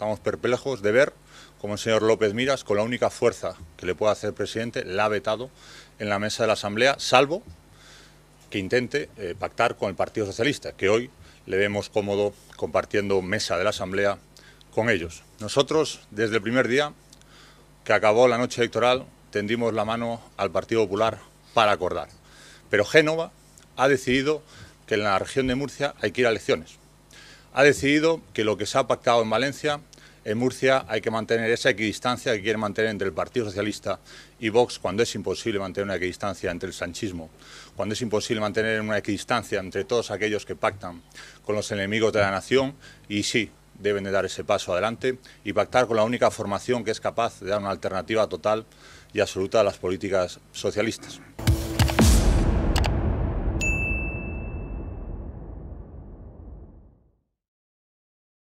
Estamos perplejos de ver cómo el señor López Miras, con la única fuerza que le puede hacer presidente, la ha vetado en la mesa de la Asamblea, salvo que intente eh, pactar con el Partido Socialista, que hoy le vemos cómodo compartiendo mesa de la Asamblea con ellos. Nosotros, desde el primer día que acabó la noche electoral, tendimos la mano al Partido Popular para acordar. Pero Génova ha decidido que en la región de Murcia hay que ir a elecciones. Ha decidido que lo que se ha pactado en Valencia en Murcia hay que mantener esa equidistancia que quieren mantener entre el Partido Socialista y Vox cuando es imposible mantener una equidistancia entre el sanchismo, cuando es imposible mantener una equidistancia entre todos aquellos que pactan con los enemigos de la nación y sí, deben de dar ese paso adelante y pactar con la única formación que es capaz de dar una alternativa total y absoluta a las políticas socialistas.